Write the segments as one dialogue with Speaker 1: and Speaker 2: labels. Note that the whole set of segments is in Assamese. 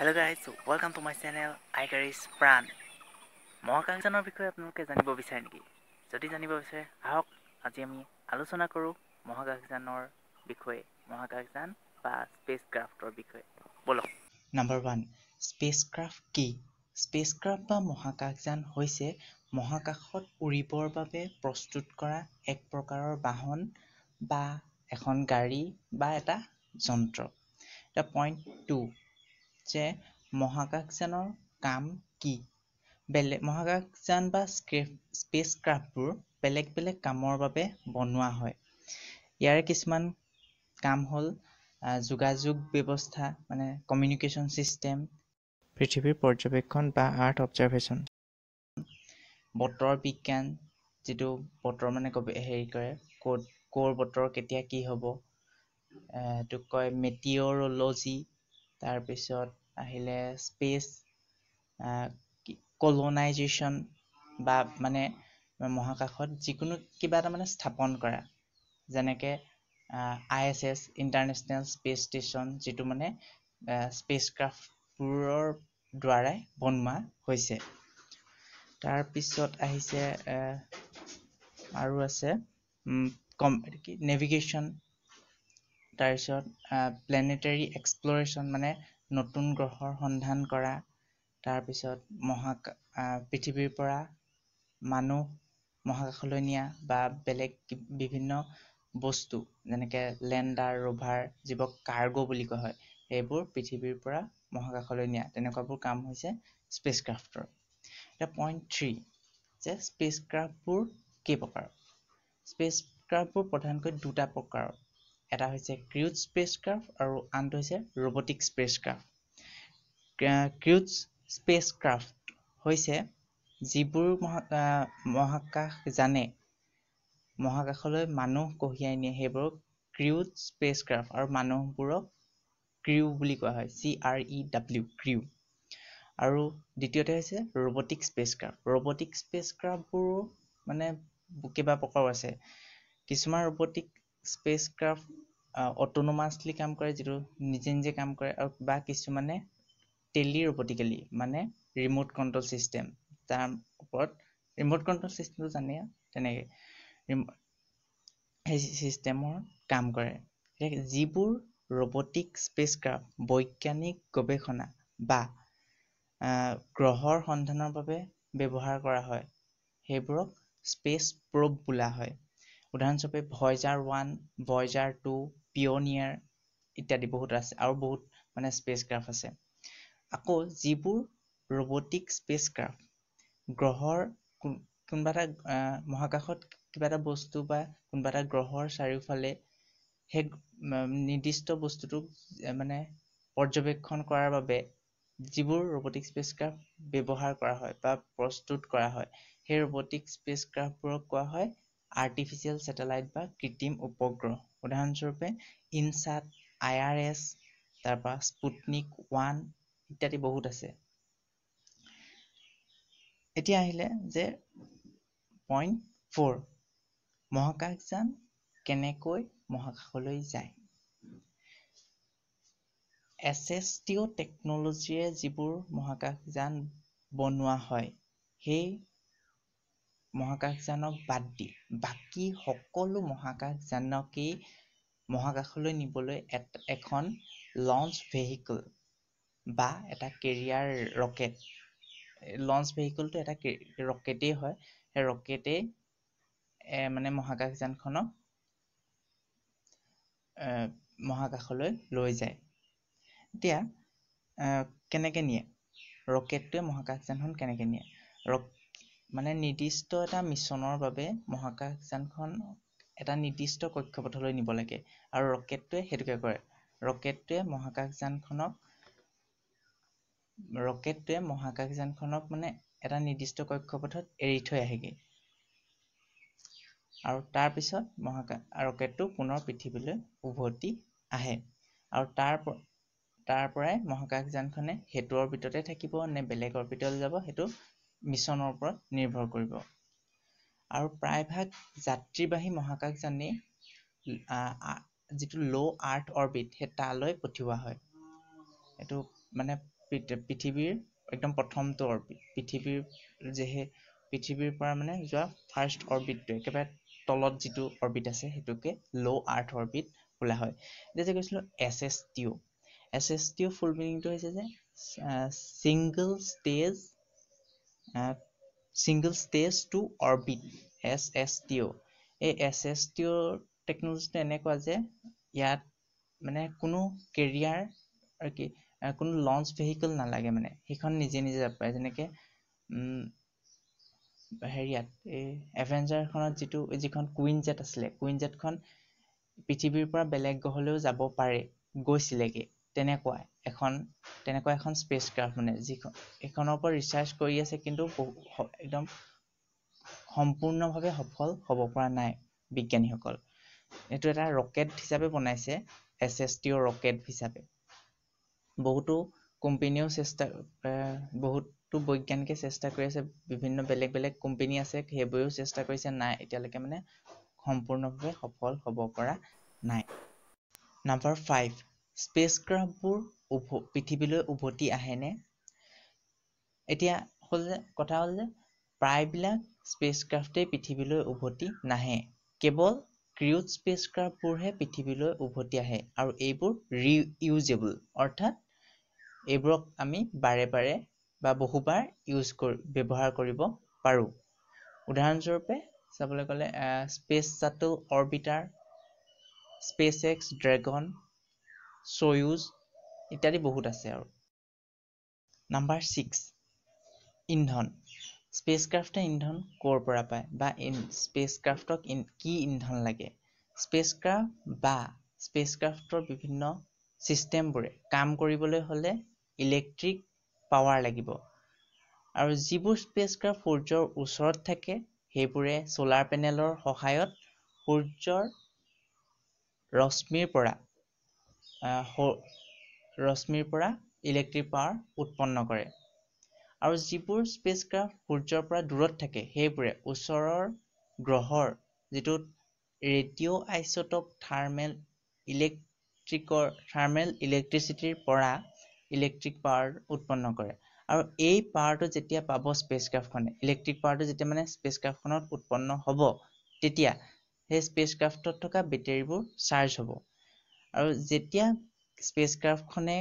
Speaker 1: hello' guys welcome to my channel আই কাৰিজ প্ৰাণ মহাকাশযানৰ বিষয়ে আপোনালোকে জানিব বিচাৰে নেকি যদি জানিব বিচাৰে আহক আজি আমি আলোচনা কৰোঁ মহাকাশযানৰ বিষয়ে মহাকাশযান বা স্পেচ ক্ৰাফ্টৰ বিষয়ে বলক নাম্বাৰ ওৱান স্পেচ ক্ৰাফ্ট কি স্পেচ ক্ৰাফ্ট বা মহাকাশযান হৈছে মহাকাশত উৰিবৰ বাবে প্ৰস্তুত কৰা এক প্ৰকাৰৰ বাহন বা এখন গাড়ী বা এটা যন্ত্ৰ এতিয়া পইণ্ট টু যে মহাকাশযানৰ কাম কি বেলেগ মহাকাশযান বা স্পেচ ক্ৰাফ্টবোৰ বেলেগ বেলেগ কামৰ বাবে বনোৱা হয় ইয়াৰে কিছুমান কাম হ'ল যোগাযোগ ব্যৱস্থা মানে কমিউনিকেশ্যন ছিষ্টেম পৃথিৱীৰ পৰ্যবেক্ষণ বা আৰ্থ অবজাৰ্ভেশ্যন বতৰ বিজ্ঞান যিটো বতৰ মানে কব হেৰি কৰে ক'ত ক'ৰ বতৰ কেতিয়া কি হ'ব সেইটো কয় মেটিঅ'ৰলজি তাৰপিছত আহিলে স্পেচ কলোনাইজেশ্যন বা মানে মহাকাশত যিকোনো কিবা এটা মানে স্থাপন কৰা যেনেকৈ I S S international space station যিটো মানে স্পেচ ক্ৰাফ্টবোৰৰ দ্বাৰাই বনোৱা হৈছে তাৰপিছত আহিছে আৰু আছে কম নেভিগেশ্যন তাৰপিছত প্লেনেটেৰী এক্সপ্ল'ৰেশ্যন মানে নতুন গ্ৰহৰ সন্ধান কৰা তাৰপিছত মহা পৃথিৱীৰ পৰা মানুহ মহাকাশলৈ নিয়া বা বেলেগ বিভিন্ন বস্তু যেনেকৈ লেণ্ডাৰ ৰভাৰ যিবোৰ কাৰ্গো বুলি কোৱা হয় সেইবোৰ পৃথিৱীৰ পৰা মহাকাশলৈ নিয়া তেনেকুৱাবোৰ কাম হৈছে স্পেচ ক্ৰাফ্টৰ এতিয়া পইণ্ট থ্ৰী যে স্পেচ ক্ৰাফ্টবোৰ কেই প্ৰকাৰৰ স্পেচ ক্ৰাফ্টবোৰ প্ৰধানকৈ দুটা প্ৰকাৰৰ এটা হৈছে ক্ৰিউজ স্পেচ ক্ৰাফ্ট আৰু আনটো হৈছে robotic spacecraft crews spacecraft হৈছে যিবোৰ মহাকাশ জানে মহাকাশলৈ মানুহ কঢ়িয়াই নিয়ে সেইবোৰক ক্ৰিউজ স্পেচ ক্ৰাফ্ট আৰু মানুহবোৰক ক্ৰিউ বুলি কোৱা হয় C R E W crew আৰু দ্বিতীয়তে হৈছে ৰবটিক স্পেচ ক্ৰাফ্ট ৰবটিক স্পেচ ক্ৰাফ্টবোৰো মানে কেইবা প্ৰকাৰ আছে কিছুমান ৰবটিক স্পেচ ক্ৰাফ্ট অট'নমাছলি কাম কৰে যিটো নিজে নিজে কাম কৰে আৰু বা কিছুমানে টেলি ৰবটিকেলি মানে ৰিম'ট কণ্ট্ৰল ছিষ্টেম তাৰ ওপৰত ৰিম'ট কণ্ট্ৰল ছিষ্টেমটো জানে তেনেকৈ সেই ছিষ্টেমৰ কাম কৰে যিবোৰ ৰবটিক স্পেচ ক্ৰাফ্ট বৈজ্ঞানিক গৱেষণা বা গ্ৰহৰ সন্ধানৰ বাবে ব্যৱহাৰ কৰা হয় সেইবোৰক স্পেচ প্ৰ'ব বোলা হয় উদাহৰণস্বৰূপে ভয়জাৰ ওৱান ভয়জাৰ টু পিয়নিয়াৰ ইত্যাদি বহুত আছে আৰু বহুত মানে স্পেচক্ৰাফ্ট আছে আকৌ যিবোৰ ৰবটিক স্পেচক্ৰাফ্ট গ্ৰহৰ কোনোবা এটা মহাকাশত কিবা এটা বস্তু বা কোনোবা এটা গ্ৰহৰ চাৰিওফালে সেই নিৰ্দিষ্ট বস্তুটোক মানে পৰ্যবেক্ষণ কৰাৰ বাবে যিবোৰ ৰবটিক স্পেচক্ৰাফ্ট ব্যৱহাৰ কৰা হয় বা প্ৰস্তুত কৰা হয় সেই ৰবটিক স্পেচক্ৰাফ্টবোৰক কোৱা হয় আৰ্টিফিচিয়েল ছেটেলাইট বা কৃত্ৰিম উপগ্ৰহ উদাহৰণস্বৰূপে ইনচাত আই আৰ এছ তাৰপৰা স্পুটনিক ওৱান ইত্যাদি বহুত আছে এতিয়া আহিলে যে পইণ্ট ফ'ৰ মহাকাশযান কেনেকৈ মহাকাশলৈ যায় এছ এছ টি অ' টেকন'লজিৰে যিবোৰ মহাকাশযান বনোৱা হয় সেই মহাকাশযানক বাদ দি বাকী সকলো মহাকাশযানকেই মহাকাশলৈ নিবলৈ এখন লঞ্চ ভেহিকল বা এটা কেৰিয়াৰ ৰকেট লঞ্চ ভেহিকলটো এটা ৰকেটেই হয় সেই ৰকেটেই মানে মহাকাশযানখনক মহাকাশলৈ লৈ যায় এতিয়া কেনেকৈ নিয়ে ৰকেটটোৱে মহাকাশযানখন কেনেকৈ নিয়ে ৰক মানে নিৰ্দিষ্ট এটা মিছনৰ বাবে মহাকাশযানখন এটা নিৰ্দিষ্ট কক্ষপথলৈ নিব লাগে আৰু ৰকেটটোৱে সেইটোকে কৰে ৰকেটটোৱে মহাকাশযানখনক ৰকেটটোৱে মহাকাশযানখনক মানে এটা নিৰ্দিষ্ট কক্ষপথত এৰি থৈ আহেগৈ আৰু তাৰ পিছত মহাকাশ ৰকেটটো পুনৰ পৃথিৱীলৈ উভতি আহে আৰু তাৰ তাৰ পৰাই মহাকাশযানখনে সেইটো অৰ্বিততে থাকিব নে বেলেগ অৰ্বিতলৈ যাব সেইটো মিছনৰ ওপৰত নিৰ্ভৰ কৰিব আৰু প্ৰায়ভাগ যাত্ৰীবাহী মহাকাশ মহাকাশযানেই যিটো ল' আৰ্থ অৰ্বিট সেই তালৈ পঠিওৱা হয় এইটো মানে পৃথিৱীৰ একদম প্ৰথমটো অৰ্বিট পৃথিৱীৰ যেহে পৃথিৱীৰ পৰা মানে যোৱা ফাৰ্ষ্ট অৰ্বিটটো একেবাৰে তলত যিটো অৰ্বিট আছে সেইটোকে ল' আৰ্থ অৰ্বিট বোলা হয় এতিয়া যে কৈছিলোঁ S S T O' S S T O' full মিনিংটো হৈছে যে single stage single space to orbit S S T O' এই এছ এছ টি অ' টেকন'লজিটো এনেকুৱা যে ইয়াত মানে কোনো কেৰিয়াৰ আৰু কি কোনো লঞ্চ ভেহিকল নালাগে মানে সেইখন নিজে নিজে যাব পাৰে যেনেকৈ হেৰিয়াত এই এভেঞ্জাৰখনত যিটো যিখন কুইন জেট আছিলে কুইন জেটখন পৃথিৱীৰ পৰা বেলেগ গ্ৰহলৈও যাব পাৰে গৈছিলেগৈ তেনেকুৱাই এখন তেনেকুৱা এখন স্পেচ ক্ৰাফ্ট মানে যিখন এইখনৰ ওপৰত ৰিচাৰ্চ কৰি আছে কিন্তু একদম সম্পূৰ্ণভাৱে সফল হ'ব পৰা নাই বিজ্ঞানীসকল এইটো এটা ৰকেট হিচাপে বনাইছে এছ এছ টিঅ' ৰকেট হিচাপে বহুতো কোম্পেনীও চেষ্টা বহুতো বৈজ্ঞানিকে চেষ্টা কৰি আছে বিভিন্ন বেলেগ বেলেগ কোম্পেনী আছে সেইবোৰেও চেষ্টা কৰিছে নাই এতিয়ালৈকে মানে সম্পূৰ্ণভাৱে সফল হ'ব পৰা নাই নাম্বাৰ ফাইভ স্পেচক্ৰাফ্টবোৰ উভ পৃথিৱীলৈ উভতি আহেনে এতিয়া হ'ল যে কথা হ'ল যে প্ৰায়বিলাক স্পেচক্ৰাফ্টেই পৃথিৱীলৈ উভতি নাহে কেৱল ক্ৰিউট স্পেচক্ৰাফ্টবোৰহে পৃথিৱীলৈ উভতি আহে আৰু এইবোৰ ৰি অৰ্থাৎ এইবোৰক আমি বাৰে বাৰে বা বহুবাৰ ইউজ কৰি ব্যৱহাৰ কৰিব পাৰোঁ উদাহৰণস্বৰূপে চাবলৈ গ'লে space shuttle orbiter SpaceX Dragon Soyuz ইত্যাদি বহুত আছে আৰু নাম্বাৰ ছিক্স ইন্ধন স্পেচ ক্ৰাফ্টে ইন্ধন ক'ৰ পৰা পায় বা স্পেচ ক্ৰাফ্টক কি ইন্ধন লাগে স্পেচ ক্ৰাফ্ট বা স্পেচ ক্ৰাফ্টৰ বিভিন্ন ছিষ্টেমবোৰে কাম কৰিবলৈ হ'লে ইলেক্ট্ৰিক পাৱাৰ লাগিব আৰু যিবোৰ স্পেচ ক্ৰাফ্ট সূৰ্যৰ ওচৰত থাকে সেইবোৰে চ'লাৰ পেনেলৰ সহায়ত সূৰ্যৰ ৰশ্মিৰ পৰা ৰশ্মিৰ পৰা ইলেক্ট্ৰিক পাৱাৰ উৎপন্ন কৰে আৰু যিবোৰ স্পেচ ক্ৰাফ্ট সূৰ্যৰ পৰা দূৰত থাকে সেইবোৰে ওচৰৰ গ্ৰহৰ যিটো ৰেডিঅ' আইচটক থাৰ্মেল ইলেক্ট্ৰিকৰ থাৰ্মেল ইলেক্ট্ৰিচিটিৰ পৰা ইলেক্ট্ৰিক পাৱাৰ উৎপন্ন কৰে আৰু এই পাৱাৰটো যেতিয়া পাব স্পেচক্ৰাফ্টখনে ইলেক্ট্ৰিক পাৱাৰটো যেতিয়া মানে স্পেচ ক্ৰাফ্টখনত উৎপন্ন হ'ব তেতিয়া সেই স্পেচক্ৰাফ্টত থকা বেটেৰীবোৰ চাৰ্জ হ'ব আৰু যেতিয়া স্পেচক্ৰাফ্টখনে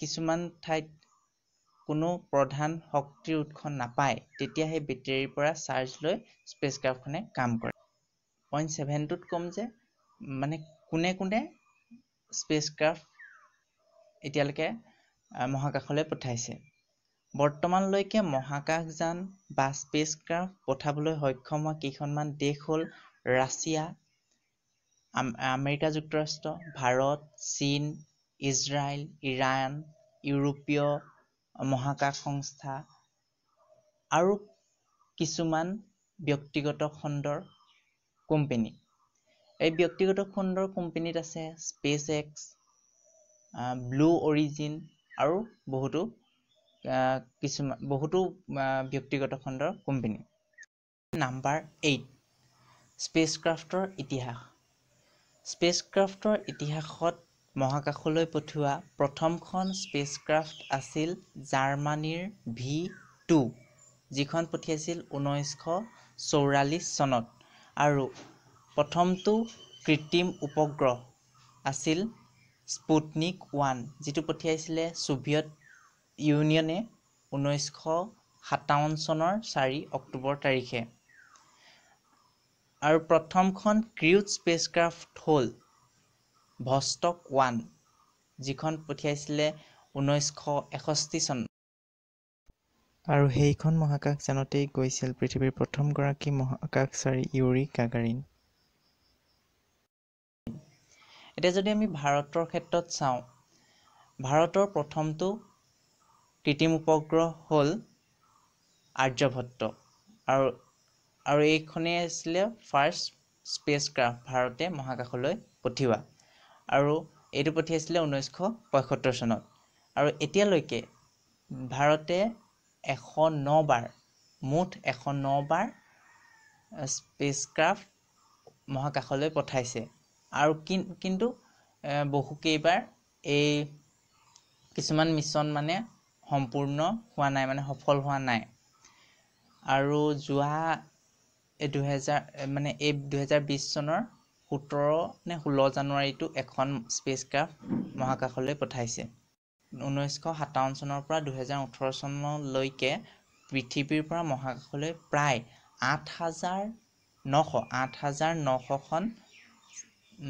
Speaker 1: কিছুমান ঠাইত কোনো প্ৰধান শক্তিৰ উৎস নাপায় তেতিয়া সেই বেটেৰীৰ পৰা চাৰ্জ লৈ স্পেচক্ৰাফ্টখনে কাম কৰে পইণ্ট ছেভেনটোত ক'ম যে মানে কোনে কোনে স্পেচক্ৰাফ্ট এতিয়ালৈকে মহাকাশলৈ পঠাইছে বৰ্তমানলৈকে মহাকাশযান বা স্পেচক্ৰাফ্ট পঠাবলৈ সক্ষম হোৱা কেইখনমান দেশ হ'ল ৰাছিয়া আম আমেৰিকা যুক্তৰাষ্ট্ৰ ভাৰত চীন ইজৰাইল ইৰাণ ইউৰোপীয় মহাকাশ সংস্থা আৰু কিছুমান ব্যক্তিগত খণ্ডৰ কোম্পেনী এই ব্যক্তিগত খণ্ডৰ কোম্পেনীত আছে স্পেচ এক্স ব্লু অৰিজিন আৰু বহুতো কিছুমান বহুতো ব্যক্তিগত খণ্ডৰ কোম্পেনী নাম্বাৰ এইট স্পেচ ক্ৰাফ্টৰ ইতিহাস স্পেচক্ৰাফ্টৰ ইতিহাসত মহাকাশলৈ পঠিওৱা প্ৰথমখন স্পেচক্ৰাফ্ট আছিল জাৰ্মানীৰ ভি টু যিখন পঠিয়াইছিল ঊনৈছশ চৌৰাল্লিছ চনত আৰু প্ৰথমটো কৃত্ৰিম উপগ্ৰহ আছিল স্পুটনিক ওৱান যিটো পঠিয়াইছিলে ছোভিয়েট ইউনিয়নে ঊনৈছশ সাতাৱন্ন চনৰ চাৰি অক্টোবৰ তাৰিখে আৰু প্ৰথমখন ক্ৰিউট স্পেচক্ৰাফ্ট হ'ল ভষ্টক ওৱান যিখন পঠিয়াইছিলে ঊনৈছশ এষষ্ঠি চন আৰু সেইখন মহাকাশযানতেই গৈছিল পৃথিৱীৰ প্ৰথমগৰাকী মহাকাশচাৰী ইউৰি গাগাৰিন এতিয়া যদি আমি ভাৰতৰ ক্ষেত্ৰত চাওঁ ভাৰতৰ প্ৰথমটো কৃত্ৰিম উপগ্ৰহ হ'ল আৰ্যভট্ট আৰু আৰু এইখনেই আছিলে ফাৰ্ষ্ট স্পেচ ক্ৰাফ্ট ভাৰতে মহাকাশলৈ পঠিওৱা আৰু এইটো পঠিয়াইছিলে ঊনৈছশ পঁয়সত্তৰ চনত আৰু এতিয়ালৈকে ভাৰতে এশ ন বাৰ মুঠ এশ নবাৰ স্পেচ ক্ৰাফ্ট মহাকাশলৈ পঠাইছে আৰু কিন্তু বহুকেইবাৰ এই কিছুমান মিছন মানে সম্পূৰ্ণ হোৱা নাই মানে সফল হোৱা নাই আৰু যোৱা এই দুহেজাৰ মানে এই দুহেজাৰ বিছ চনৰ সোতৰ নে ষোল্ল জানুৱাৰীটো এখন স্পেচ ক্ৰাফ্ট মহাকাশলৈ পঠাইছে ঊনৈছশ সাতাৱন্ন চনৰ পৰা দুহেজাৰ ওঠৰ চনলৈকে পৃথিৱীৰ পৰা মহাকাশলৈ প্ৰায় আঠ হাজাৰ নশ আঠ হাজাৰ নশখন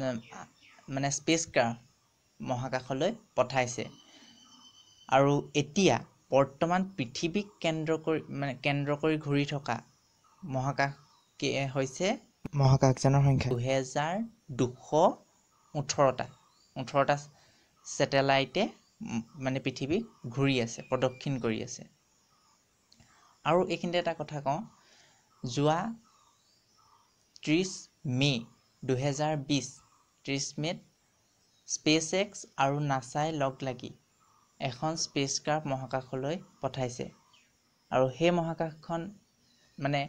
Speaker 1: মানে স্পেচ ক্ৰাফ্ট মহাকাশলৈ পঠাইছে আৰু এতিয়া বৰ্তমান পৃথিৱীক কেন্দ্ৰ কৰি মানে কেন্দ্ৰ কৰি ঘূৰি থকা মহাকাশ হৈছে মহাকাশযানৰ সংখ্যা দুহেজাৰ দুশ ওঠৰটা ওঠৰটা ছেটেলাইটে মানে পৃথিৱীক ঘূৰি আছে প্ৰদক্ষিণ কৰি আছে আৰু এইখিনিতে এটা কথা কওঁ যোৱা ত্ৰিছ মে' দুহেজাৰ বিছ ত্ৰিছ মে'ত স্পেচ এক্স আৰু নাচাই লগ লাগি এখন স্পেচক্ৰাফ্ট মহাকাশলৈ পঠাইছে আৰু সেই মহাকাশখন মানে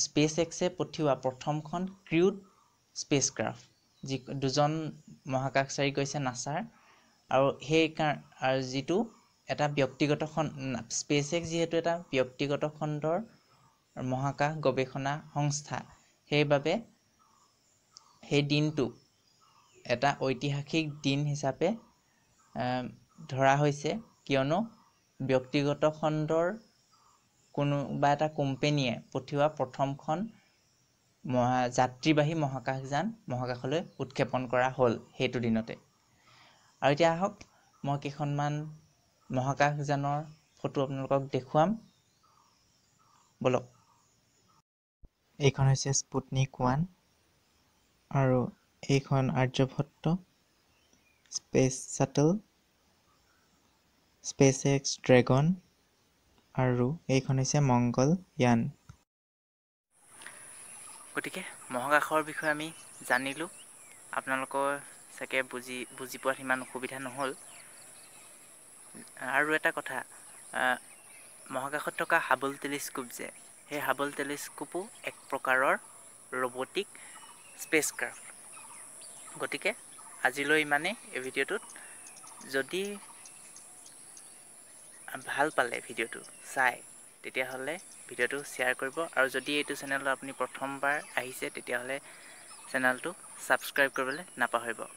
Speaker 1: স্পেচ এক্সে পঠিওৱা প্ৰথমখন ক্ৰিউড স্পেচ ক্ৰাফ্ট যি দুজন মহাকাশচাৰী কৈছে নাচাৰ আৰু সেই আৰু যিটো এটা ব্যক্তিগত খণ্ড স্পেচ এক্স যিহেতু এটা ব্যক্তিগত খণ্ডৰ মহাকাশ গৱেষণা সংস্থা সেইবাবে সেই দিনটো এটা ঐতিহাসিক দিন হিচাপে ধৰা হৈছে কিয়নো ব্যক্তিগত খণ্ডৰ কোনোবা এটা কোম্পেনীয়ে পঠিওৱা প্ৰথমখন মহা যাত্ৰীবাহী মহাকাশযান মহাকাশলৈ উৎক্ষেপণ কৰা হ'ল সেইটো দিনতে আৰু এতিয়া আহক মই কেইখনমান মহাকাশযানৰ ফটো আপোনালোকক দেখুৱাম বলক এইখন হৈছে স্পুটনিক ওৱান আৰু এইখন Aryabhata space shuttle SpaceX Dragon আৰু এইখন হৈছে মংগল য়ান গতিকে মহাকাশৰ বিষয়ে আমি জানিলোঁ আপোনালোকৰ চাগে বুজি বুজি পোৱাত সিমান অসুবিধা নহ'ল আৰু এটা কথা মহাকাশত থকা হাবল টেলিস্কোপ যে সেই হাবল টেলিস্কোপো এক প্ৰকাৰৰ ৰবটিক স্পেচ ক্ৰাফ্ট গতিকে আজিলৈ ইমানেই এই ভিডিঅ'টোত যদি ভাল পালে ভিডিঅ'টো চাই তেতিয়াহ'লে ভিডিঅ'টো শ্বেয়াৰ কৰিব আৰু যদি এইটো চেনেলত আপুনি প্ৰথমবাৰ আহিছে তেতিয়াহ'লে চেনেলটো ছাবস্ক্ৰাইব কৰিবলৈ নাপাহৰিব